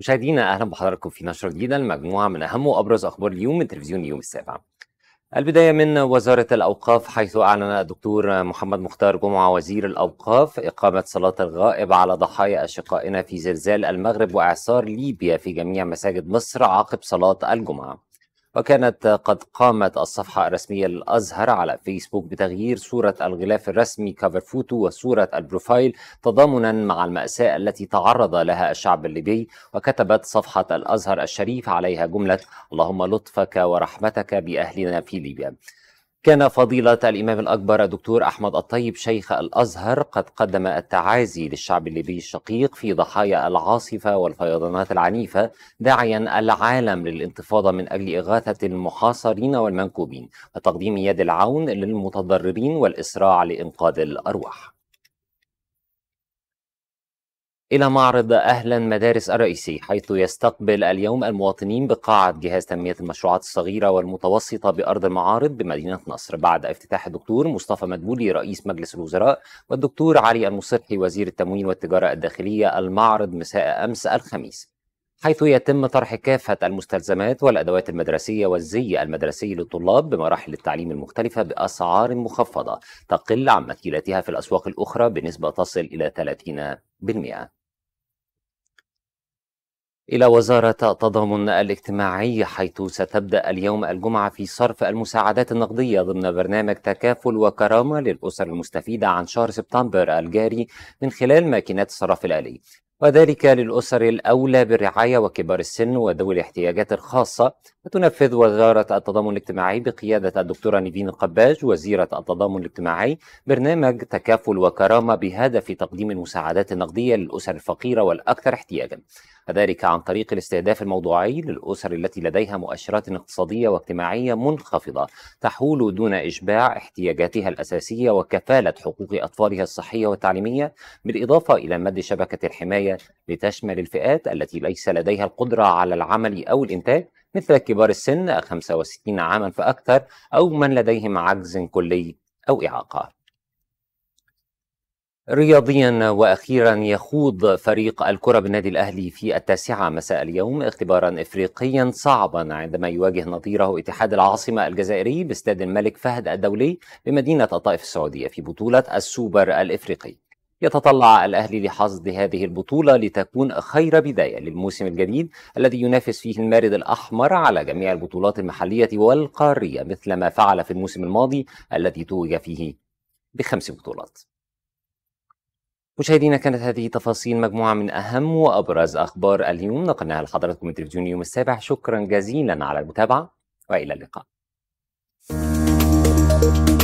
مشاهدينا اهلا بحضراتكم في نشره جديده لمجموعه من اهم وابرز اخبار اليوم من تلفزيون اليوم السابع. البدايه من وزاره الاوقاف حيث اعلن الدكتور محمد مختار جمعه وزير الاوقاف اقامه صلاه الغائب على ضحايا اشقائنا في زلزال المغرب واعصار ليبيا في جميع مساجد مصر عقب صلاه الجمعه. وكانت قد قامت الصفحة الرسمية للأزهر على فيسبوك بتغيير صورة الغلاف الرسمي كفر فوتو وصورة البروفايل تضامنا مع المأساة التي تعرض لها الشعب الليبي وكتبت صفحة الأزهر الشريف عليها جملة اللهم لطفك ورحمتك بأهلنا في ليبيا كان فضيلة الإمام الأكبر الدكتور أحمد الطيب شيخ الأزهر قد قدم التعازي للشعب الليبي الشقيق في ضحايا العاصفة والفيضانات العنيفة داعيا العالم للانتفاضة من أجل إغاثة المحاصرين والمنكوبين وتقديم يد العون للمتضررين والإسراع لإنقاذ الأرواح إلى معرض أهلا مدارس الرئيسي حيث يستقبل اليوم المواطنين بقاعة جهاز تنمية المشروعات الصغيرة والمتوسطة بأرض المعارض بمدينة نصر بعد افتتاح الدكتور مصطفى مدبولي رئيس مجلس الوزراء والدكتور علي المصرحي وزير التموين والتجارة الداخلية المعرض مساء أمس الخميس حيث يتم طرح كافة المستلزمات والأدوات المدرسية والزي المدرسي للطلاب بمراحل التعليم المختلفة بأسعار مخفضة تقل عن مثيلتها في الأسواق الأخرى بنسبة تصل إلى 30%. إلى وزارة التضامن الاجتماعي حيث ستبدأ اليوم الجمعة في صرف المساعدات النقدية ضمن برنامج تكافل وكرامة للأسر المستفيدة عن شهر سبتمبر الجاري من خلال ماكينات الصرف الآلي وذلك للأسر الأولى بالرعاية وكبار السن وذوي الاحتياجات الخاصة وتنفذ وزارة التضامن الاجتماعي بقيادة الدكتورة نيفين القباج وزيرة التضامن الاجتماعي برنامج تكافل وكرامة بهدف تقديم المساعدات النقدية للأسر الفقيرة والأكثر احتياجا وذلك عن طريق الاستهداف الموضوعي للأسر التي لديها مؤشرات اقتصادية واجتماعية منخفضة تحول دون إشباع احتياجاتها الأساسية وكفالة حقوق أطفالها الصحية والتعليمية بالإضافة إلى مد شبكة الحماية لتشمل الفئات التي ليس لديها القدرة على العمل أو الإنتاج مثل كبار السن 65 عاما فأكثر أو من لديهم عجز كلي أو إعاقة رياضيا واخيرا يخوض فريق الكره بالنادي الاهلي في التاسعه مساء اليوم اختبارا افريقيا صعبا عندما يواجه نظيره اتحاد العاصمه الجزائري باستاد الملك فهد الدولي بمدينه الطائف السعوديه في بطوله السوبر الافريقي يتطلع الأهلي لحصد هذه البطولة لتكون خير بداية للموسم الجديد الذي ينافس فيه المارد الأحمر على جميع البطولات المحلية والقارية مثل ما فعل في الموسم الماضي الذي توج فيه بخمس بطولات مشاهدينا كانت هذه تفاصيل مجموعة من أهم وأبرز أخبار اليوم نقلناها لحضراتكم من تلفزيون يوم السابع شكرا جزيلا على المتابعة وإلى اللقاء thank you